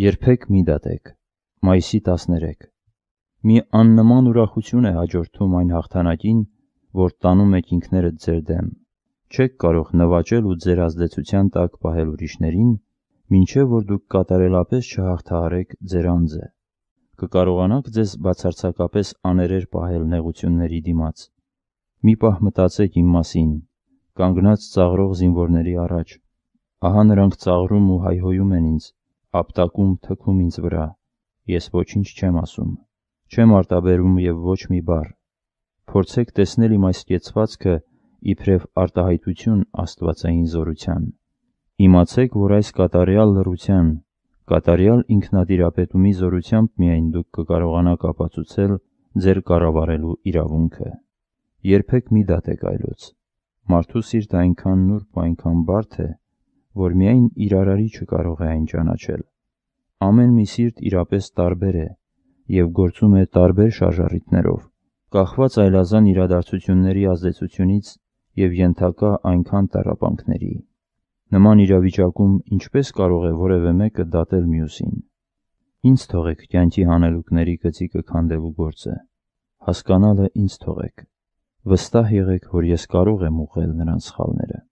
Երբեք մի դատեք։ Մայիսի 13։ Մի աննման ուրախություն է հաջորդում այն հաղթանակին, որ տանում եք ինքներդ ձեր դեմ։ Չեք կարող նվաճել ու ձեր ազդեցության տակ պահել ուրիշներին, մինչև որ դուք կատարելապես չհաղթահարեք ձեր անձը։ Կկարողանաք ձեզ բացարձակապես աներեր պահել նեղությունների դիմաց։ Մի պահ մտածեք իմ մասին, կանգնած ծաղրող զինվորների առաջ։ Ահա նրանք ծաղրում ու հայհոյում են ինձ, ապտակում, թքում ինձ վրա, ես ոչինչ չեմ ասում, չեմ արտաբերվում և ոչ մի բառ, փորձեք տեսնել իմ այս կեցվածքը իբրև արտահայտություն աստվածային զորության, իմացեք, որ այս կատարյալ լռության, կատարյալ ինքնատիրապետումի զորությամբ միայն դուք կկարողանաք ապացուցել ձեր կառավարելու իրավունքը, երբեք մի դատեք այլոց, մարդու սիրտը այնքան նուրբ ու այնքան բարդ է, որ միայն իր արարիչը կարող է այն ճանաչել։ Ամեն մի սիրտ իրապես տարբեր է և գործում է տարբեր շարժառիթներով, կախված այլազան իրադարձությունների ազդեցությունից և ենթակա այնքան տառապանքների։ Նման իրավիճակում ինչպե՞ս կարող է որևէ մեկը դատել մյուսին։ Ինձ թողեք կյանքի հանելուկների գծիկը քանդելու գործը։ Հասկանալը ինձ թողեք։ Վստահ եղեք, որ ես կարող եմ ուղղել նրանց սխալները։